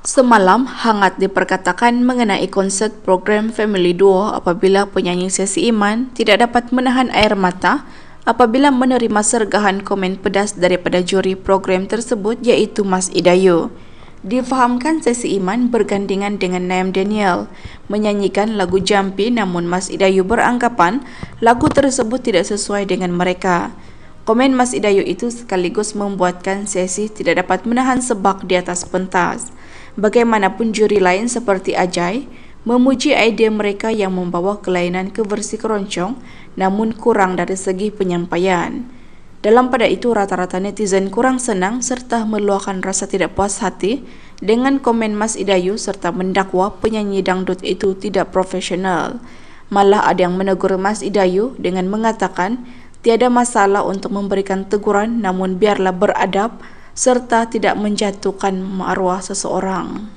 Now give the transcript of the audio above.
Semalam hangat diperkatakan mengenai konsert program Family Duo apabila penyanyi Sesi Iman tidak dapat menahan air mata apabila menerima sergahan komen pedas daripada juri program tersebut iaitu Mas Idayu. Difahamkan Sesi Iman bergandingan dengan Naim Daniel menyanyikan lagu Jampi namun Mas Idayu beranggapan lagu tersebut tidak sesuai dengan mereka. Komen Mas Idayu itu sekaligus membuatkan Sesi tidak dapat menahan sebak di atas pentas. Bagaimanapun juri lain seperti Ajay memuji idea mereka yang membawa kelainan ke versi keroncong namun kurang dari segi penyampaian. Dalam pada itu, rata-rata netizen kurang senang serta meluahkan rasa tidak puas hati dengan komen Mas Idayu serta mendakwa penyanyi dangdut itu tidak profesional. Malah ada yang menegur Mas Idayu dengan mengatakan, tiada masalah untuk memberikan teguran namun biarlah beradab, serta tidak menjatuhkan maruah seseorang.